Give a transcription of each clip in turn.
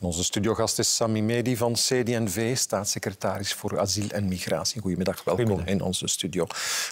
onze studiogast is Sami Medi van CDNV, staatssecretaris voor asiel en migratie. Goedemiddag, welkom in onze studio.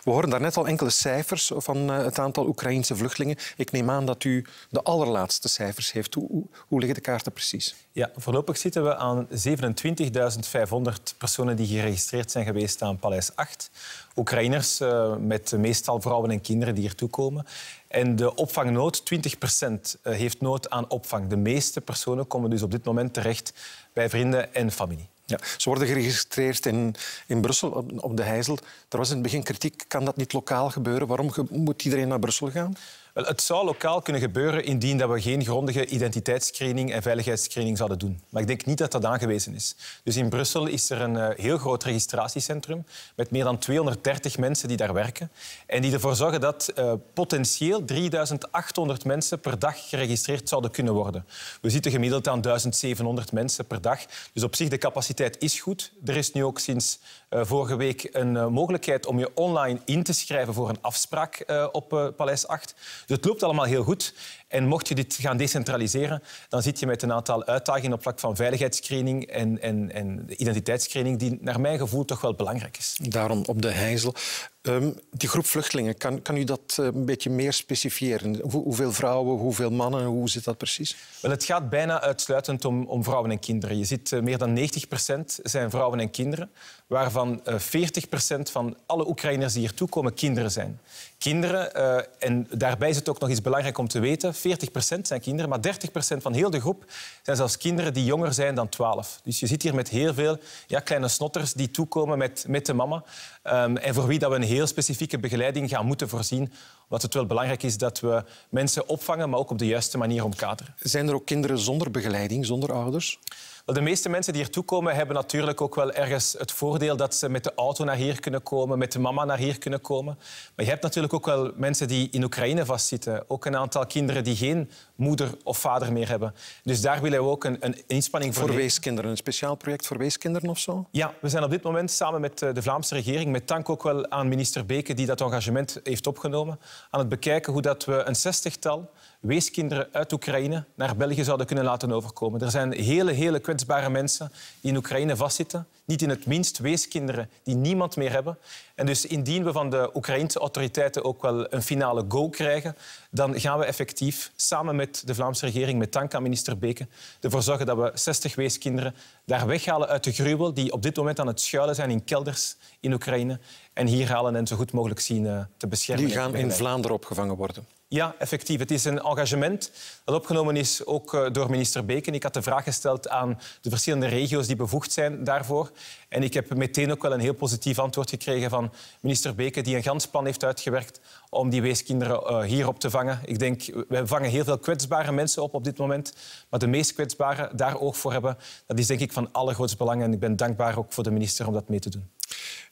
We horen daarnet al enkele cijfers van eh, het aantal Oekraïnse vluchtelingen. Ik neem aan dat u de allerlaatste cijfers heeft. hoe liggen de kaarten precies? Ja, voorlopig zitten we aan 27.500 personen die geregistreerd zijn geweest aan Paleis 8. Oekraïners eh, met meestal vrouwen en kinderen die hier komen. En de opvangnood, 20% eh, heeft nood aan opvang. De meeste personen komen dus op dit moment terecht bij vrienden en familie. Ja, ze worden geregistreerd in, in Brussel, op, de Heizel. Er was in het begin kritiek. Kan dat niet lokaal gebeuren? Waarom moet iedereen naar Brussel gaan? Wel, het zou lokaal kunnen gebeuren indien dat we geen grondige identiteitsscreening en veiligheidsscreening zouden doen. Maar ik denk niet dat dat aangewezen is. Dus in Brussel is er een eh, heel groot registratiecentrum met meer dan 230 mensen die daar werken en die ervoor zorgen dat eh, potentieel 3800 mensen per dag geregistreerd zouden kunnen worden. We zitten gemiddeld aan 1700 mensen per dag. Dus op zich, de capaciteit is goed. Er is nu ook sinds eh, vorige week een mogelijkheid om je online in te schrijven voor een afspraak op Paleis 8. Dus het loopt allemaal heel goed. En mocht je dit gaan decentraliseren, dan zit je met een aantal uitdagingen op vlak van veiligheidsscreening en, en, en identiteitsscreening, die naar mijn gevoel toch wel belangrijk is. Daarom op de heizel. Ehm, die groep vluchtelingen, kan, kan u dat eh, een beetje meer specifieren? hoeveel vrouwen, hoeveel mannen, hoe zit dat precies? Wel, het gaat bijna uitsluitend om, om vrouwen en kinderen. Je ziet eh, meer dan 90 zijn vrouwen en kinderen, waarvan 40 eh, van alle Oekraïners die hier toekomen kinderen zijn. Kinderen, en daarbij is het ook nog iets belangrijk om te weten, 40 zijn kinderen, maar 30 van heel de groep zijn zelfs kinderen die jonger zijn dan 12. Dus je zit hier met heel veel ja, kleine snotters die toekomen met, met de mama ehm, en voor wie dat we een heel specifieke begeleiding gaan moeten voorzien wat het wel belangrijk is dat we mensen opvangen, maar ook op de juiste manier omkaderen. Zijn er ook kinderen zonder begeleiding, zonder ouders? Wel, de meeste mensen die hier toekomen hebben natuurlijk ook wel ergens het voordeel dat ze met de auto naar hier kunnen komen, met de mama naar hier kunnen komen. Maar je hebt natuurlijk ook wel mensen die in Oekraïne vastzitten. Ook een aantal kinderen die geen moeder of vader meer hebben. Dus daar willen we ook een, een inspanning voor. Voor weeskinderen, een speciaal project voor weeskinderen of zo? Ja, we zijn op dit moment samen met eh, de Vlaamse regering, met dank ook wel aan minister Beke die dat engagement heeft opgenomen, aan het bekijken hoe dat we een zestigtal weeskinderen uit Oekraïne naar België zouden kunnen laten overkomen. Er zijn hele, hele kwetsbare mensen die in Oekraïne vastzitten. Niet in het minst weeskinderen die niemand meer hebben. En dus indien we van de Oekraïnse autoriteiten ook wel een finale go krijgen, dan gaan we effectief samen met de Vlaamse regering, met tanka minister Beken, ervoor zorgen dat we 60 weeskinderen daar weghalen uit de gruwel die op dit moment aan het schuilen zijn in kelders in Oekraïne en hier halen en zo goed mogelijk zien eh, te beschermen. Die gaan in Vlaanderen opgevangen worden? Ja, effectief. Het is een engagement dat opgenomen is, ook eh, door minister Beken. Ik had de vraag gesteld aan de verschillende regio's die bevoegd zijn daarvoor. En ik heb meteen ook wel een heel positief antwoord gekregen van minister Beken, die een gans plan heeft uitgewerkt om die weeskinderen eh, hier op te vangen. Ik denk, we vangen heel veel kwetsbare mensen op op dit moment. Maar de meest kwetsbare daar oog voor hebben, dat is denk ik van allergrootst belang. En ik ben dankbaar ook voor de minister om dat mee te doen.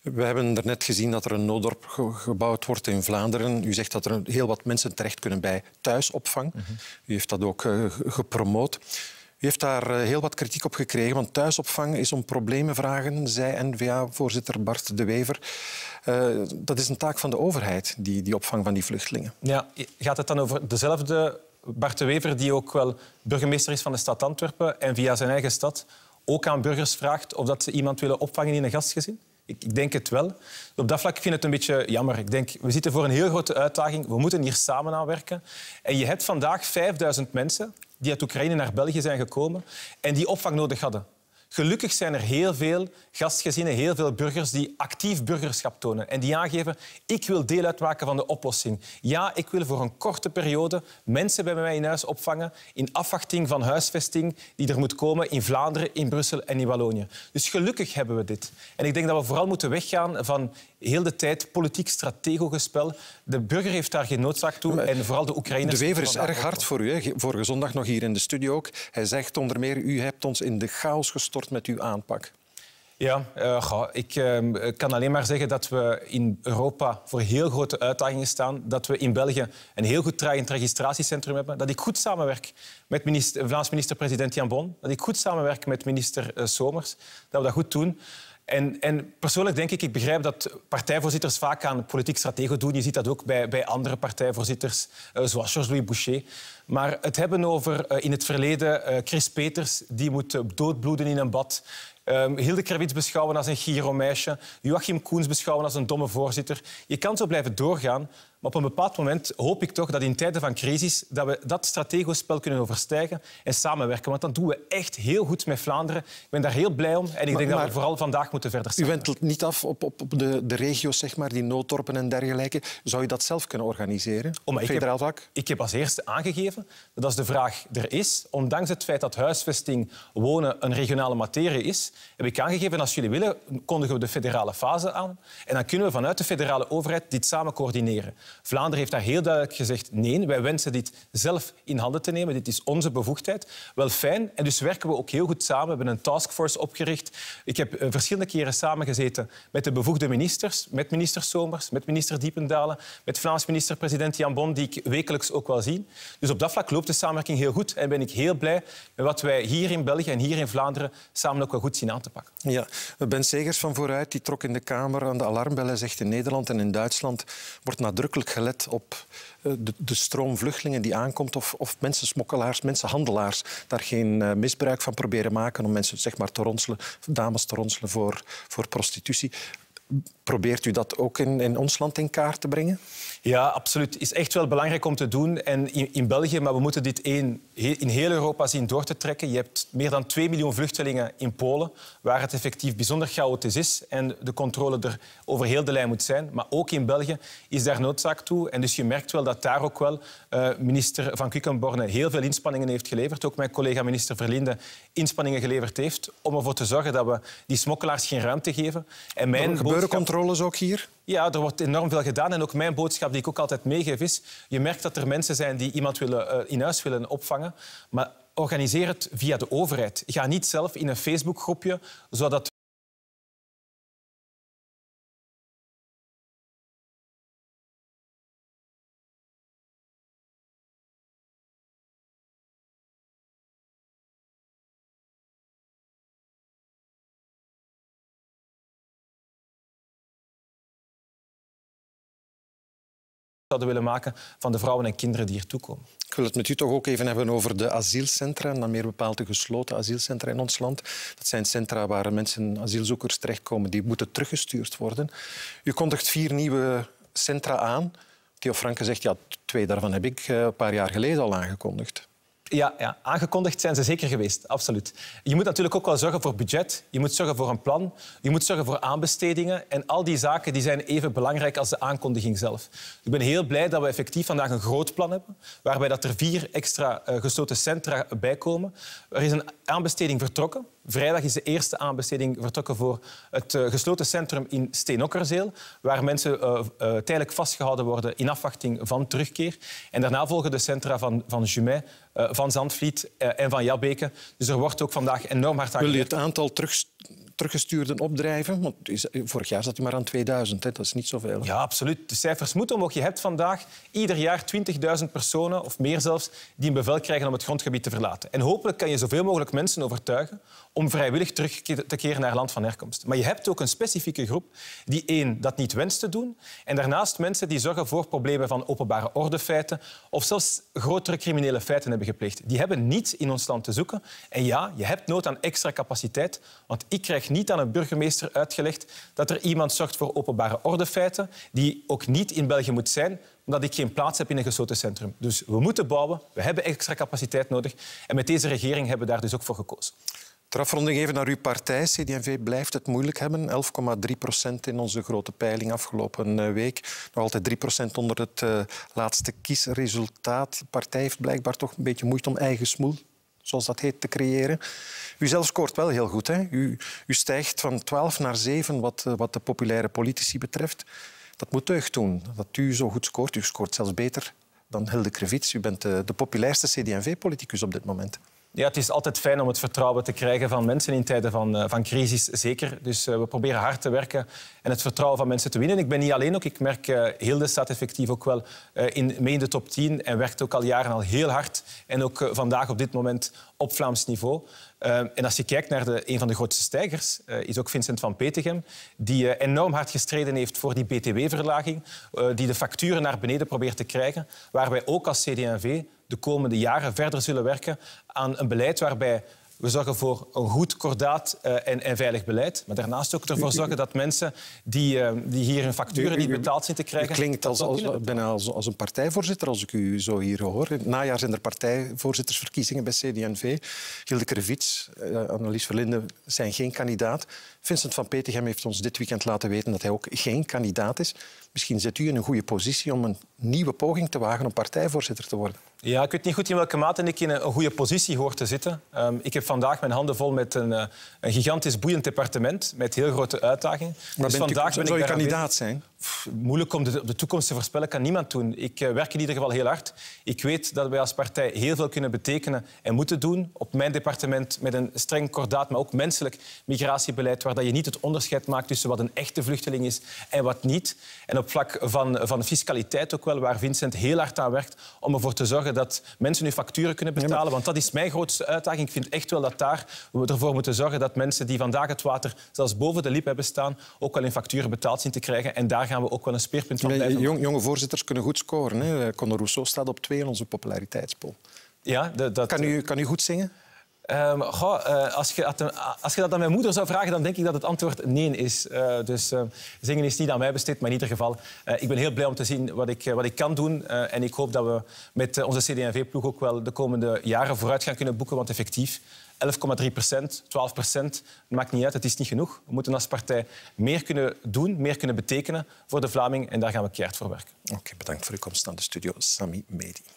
We hebben er net gezien dat er een nooddorp gebouwd wordt in Vlaanderen. U zegt dat er heel wat mensen terecht kunnen bij thuisopvang. Mhm. U heeft dat ook eh, gepromoot. U heeft daar eh, heel wat kritiek op gekregen, want thuisopvang is om problemen vragen, zei N-VA-voorzitter Bart de Wever. Eh, dat is een taak van de overheid, die, die opvang van die vluchtelingen. Ja, gaat het dan over dezelfde Bart de Wever, die ook wel burgemeester is van de stad Antwerpen en via zijn eigen stad ook aan burgers vraagt of dat ze iemand willen opvangen in een gastgezin? Ik, denk het wel. Op dat vlak vind ik het een beetje jammer. Ik denk, we zitten voor een heel grote uitdaging. We moeten hier samen aan werken. En je hebt vandaag 5000 mensen die uit Oekraïne naar België zijn gekomen en die opvang nodig hadden. Gelukkig zijn er heel veel gastgezinnen, heel veel burgers die actief burgerschap tonen en die aangeven ik wil deel uitmaken van de oplossing. Ja, ik wil voor een korte periode mensen bij mij in huis opvangen in afwachting van huisvesting die er moet komen in Vlaanderen, in Brussel en in Wallonië. Dus gelukkig hebben we dit. En ik denk dat we vooral moeten weggaan van heel de tijd politiek strategogespel. De burger heeft daar geen noodzaak toe en vooral de Oekraïners... De Wever is erg hard voor u. Hè? Vorige zondag nog hier in de studio ook. Hij zegt onder meer, u hebt ons in de chaos gestopt met uw aanpak? Ja, eh, ehm, ik kan alleen maar zeggen dat we in Europa voor heel grote uitdagingen staan. Dat we in België een heel goed draaiend registratiecentrum hebben. Dat ik goed samenwerk met minister, Vlaams minister-president Jan Bon. Dat ik goed samenwerk met minister eh, Somers. Dat we dat goed doen. En, en, persoonlijk denk ik, ik begrijp dat partijvoorzitters vaak aan politiek stratego doen. Je ziet dat ook bij, bij andere partijvoorzitters, eh, zoals Georges-Louis Boucher. Maar het hebben over eh, in het verleden eh, Chris Peters, die moet doodbloeden in een bad. Ehm, Hilde Krawits beschouwen als een giro meisje. Joachim Koens beschouwen als een domme voorzitter. Je kan zo blijven doorgaan, maar op een bepaald moment hoop ik toch dat in tijden van crisis dat we dat stratego-spel kunnen overstijgen en samenwerken. Want dat doen we echt heel goed met Vlaanderen. Ik ben daar heel blij om en ik denk dat we vooral vandaag moeten verder staan. U wentelt niet af op, op, op de, de, regio's, zeg maar, die nooddorpen en dergelijke. Zou je dat zelf kunnen organiseren? Oh, federaal heb, vak? Ik heb als eerste aangegeven dat als de vraag er is, ondanks het feit dat huisvesting, wonen een regionale materie is, heb ik aangegeven dat als jullie willen, kondigen we de federale fase aan. En dan kunnen we vanuit de federale overheid dit samen coördineren. Vlaanderen heeft daar heel duidelijk gezegd nee, wij wensen dit zelf in handen te nemen. Dit is onze bevoegdheid. Wel fijn. En dus werken we ook heel goed samen. We hebben een taskforce opgericht. Ik heb eh, verschillende keren samengezeten met de bevoegde ministers, met minister Somers, met minister Diependalen, met Vlaams minister-president Jan Bon, die ik wekelijks ook wel zie. Dus op dat vlak loopt de samenwerking heel goed en ben ik heel blij met wat wij hier in België en hier in Vlaanderen samen ook wel goed zien aan te pakken. Ja, Ben Segers van Vooruit die trok in de Kamer aan de alarmbellen zegt in Nederland en in Duitsland wordt nadrukkelijk gelet op eh, de, de, stroom vluchtelingen die aankomt of, of mensen handelaars, daar geen eh, misbruik van proberen maken om mensen zeg maar, te ronselen, dames te ronselen voor, voor prostitutie. Probeert u dat ook in, in ons land in kaart te brengen? Ja, absoluut. Het is echt wel belangrijk om te doen. En in, in België, maar we moeten dit in heel Europa zien door te trekken. Je hebt meer dan 2 miljoen vluchtelingen in Polen, waar het effectief bijzonder chaotisch is en de controle er over heel de lijn moet zijn. Maar ook in België is daar noodzaak toe. En dus je merkt wel dat daar ook wel eh, minister Van Kukkenborne heel veel inspanningen heeft geleverd. Ook mijn collega minister Verlinde inspanningen geleverd heeft om ervoor te zorgen dat we die smokkelaars geen ruimte geven. En mijn gebeuren controles ook hier? Ja, er wordt enorm veel gedaan. En ook mijn boodschap die ik ook altijd meegeef is... je merkt dat er mensen zijn die iemand willen, eh, in huis willen opvangen. Maar organiseer het via de overheid. Ga niet zelf in een Facebookgroepje, zodat zouden willen maken van de vrouwen en kinderen die hier toekomen. Ik wil het met u toch ook even hebben over de asielcentra, en dan meer bepaald de gesloten asielcentra in ons land. Dat zijn centra waar mensen, asielzoekers, terechtkomen die moeten teruggestuurd worden. U kondigt vier nieuwe centra aan. Theo Franke zegt, ja, twee daarvan heb ik eh, een paar jaar geleden al aangekondigd. Ja, ja, aangekondigd zijn ze zeker geweest, absoluut. Je moet natuurlijk ook wel zorgen voor budget, je moet zorgen voor een plan, je moet zorgen voor aanbestedingen. En al die zaken die zijn even belangrijk als de aankondiging zelf. Ik ben heel blij dat we effectief vandaag een groot plan hebben, waarbij dat er vier extra eh, gesloten centra bij komen. Er is een aanbesteding vertrokken, Vrijdag is de eerste aanbesteding vertrokken voor het eh, gesloten centrum in Steenokkerzeel, waar mensen eh, eh, tijdelijk vastgehouden worden in afwachting van terugkeer. En daarna volgen de centra van, van Jumet, van Zandvliet en van Jabbeke. Dus er wordt ook vandaag enorm hard aan Wil je het aantal terug, teruggestuurden opdrijven? Want vorig jaar zat u maar aan 2000, hè? dat is niet zoveel. Ja, absoluut. De cijfers moeten omhoog. Je hebt vandaag ieder jaar 20.000 personen, of meer zelfs, die een bevel krijgen om het grondgebied te verlaten. En hopelijk kan je zoveel mogelijk mensen overtuigen om vrijwillig terug te keren naar land van herkomst. Maar je hebt ook een specifieke groep die één, dat niet wenst te doen. En daarnaast mensen die zorgen voor problemen van openbare ordefeiten of zelfs grotere criminele feiten hebben gepleegd. Die hebben niets in ons land te zoeken. En ja, je hebt nood aan extra capaciteit, want ik krijg niet aan een burgemeester uitgelegd dat er iemand zorgt voor openbare ordefeiten die ook niet in België moet zijn, omdat ik geen plaats heb in een gesloten centrum. Dus we moeten bouwen, we hebben extra capaciteit nodig. En met deze regering hebben we daar dus ook voor gekozen. Ter afronding even naar uw partij. CD&V blijft het moeilijk hebben. 11,3 in onze grote peiling afgelopen eh, week. Nog altijd 3 onder het eh, laatste kiesresultaat. De partij heeft blijkbaar toch een beetje moeite om eigen smoel, zoals dat heet, te creëren. U zelf scoort wel heel goed. Hè? U, u stijgt van 12 naar 7 wat, eh, wat de populaire politici betreft. Dat moet deugd doen, dat u zo goed scoort. U scoort zelfs beter dan Hilde Krevits. U bent de, de populairste CD&V-politicus op dit moment. Ja, het is altijd fijn om het vertrouwen te krijgen van mensen in tijden van, eh, van crisis, zeker. Dus eh, we proberen hard te werken en het vertrouwen van mensen te winnen. Ik ben niet alleen ook. Ik merk, Hilde eh, staat effectief ook wel in, mee in de top 10 en werkt ook al jaren al heel hard. En ook vandaag op dit moment op Vlaams niveau. Ehm, en als je kijkt naar de, een van de grootste stijgers, eh, is ook Vincent van Petegem, die eh, enorm hard gestreden heeft voor die btw-verlaging, eh, die de facturen naar beneden probeert te krijgen, waar wij ook als CD&V de komende jaren verder zullen werken aan een beleid waarbij we zorgen voor een goed, kordaat eh, en, en, veilig beleid. Maar daarnaast ook ervoor zorgen dat mensen die, eh, die hier hun facturen niet betaald zijn te krijgen... U klinkt als, bijna als, als, een partijvoorzitter als ik u zo hier hoor. In het najaar zijn er partijvoorzittersverkiezingen bij CD&V. Hilde Krevits, eh, Annelies Verlinden zijn geen kandidaat. Vincent van Petegem heeft ons dit weekend laten weten dat hij ook geen kandidaat is. Misschien zit u in een goede positie om een nieuwe poging te wagen om partijvoorzitter te worden. Ja, ik weet niet goed in welke mate ik in een goede positie hoor te zitten. Ehm, ik heb vandaag mijn handen vol met een, eh, een gigantisch boeiend departement met heel grote uitdagingen. Maar dus vandaag ben ik je kandidaat zijn? moeilijk om de, toekomst te voorspellen, kan niemand doen. Ik eh, werk in ieder geval heel hard. Ik weet dat wij als partij heel veel kunnen betekenen en moeten doen. Op mijn departement met een streng, kordaat, maar ook menselijk migratiebeleid, waar je niet het onderscheid maakt tussen wat een echte vluchteling is en wat niet. En op vlak van, van fiscaliteit ook wel, waar Vincent heel hard aan werkt om ervoor te zorgen dat mensen hun facturen kunnen betalen. Want dat is mijn grootste uitdaging. Ik vind echt wel dat daar we ervoor moeten zorgen dat mensen die vandaag het water zelfs boven de lip hebben staan, ook wel hun facturen betaald zien te krijgen. En daar gaan we ook wel een speerpunt van jonge voorzitters kunnen goed scoren. Hè. Eh, Conor Rousseau staat op twee in onze populariteitspol. Ja, dat... kan, u, eh, kan u goed zingen? Ehm, eh, als, je, als, je, dat aan mijn moeder zou vragen, dan denk ik dat het antwoord nee is. Uh, dus eh, zingen is niet aan mij besteed, maar in ieder geval, ik ben heel blij om te zien wat ik, wat ik kan doen. en ik hoop dat we met onze CD&V-ploeg ook wel de komende jaren vooruit gaan kunnen boeken. Want effectief, 11,3 procent, 12 procent, maakt niet uit, het is niet genoeg. We moeten als partij meer kunnen doen, meer kunnen betekenen voor de Vlaming. En daar gaan we keihard voor werken. Oké, bedankt voor uw komst naar de studio, Sami Medi.